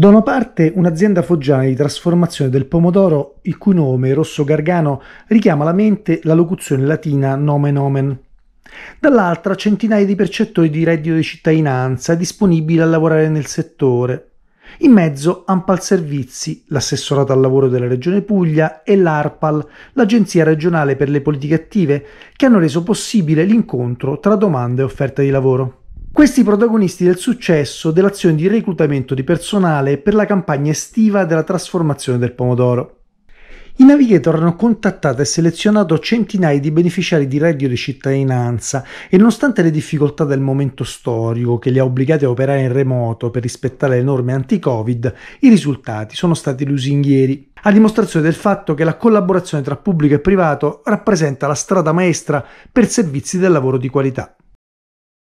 Da una parte un'azienda foggiana di trasformazione del pomodoro, il cui nome, Rosso Gargano, richiama alla mente la locuzione latina nomen omen. Dall'altra centinaia di percettori di reddito di cittadinanza disponibili a lavorare nel settore. In mezzo Ampal Servizi, l'assessorato al lavoro della Regione Puglia e l'ARPAL, l'Agenzia regionale per le politiche attive, che hanno reso possibile l'incontro tra domanda e offerta di lavoro. Questi protagonisti del successo dell'azione di reclutamento di personale per la campagna estiva della trasformazione del pomodoro. I navigator hanno contattato e selezionato centinaia di beneficiari di reddito di cittadinanza e nonostante le difficoltà del momento storico che li ha obbligati a operare in remoto per rispettare le norme anti-Covid, i risultati sono stati lusinghieri, a dimostrazione del fatto che la collaborazione tra pubblico e privato rappresenta la strada maestra per servizi del lavoro di qualità.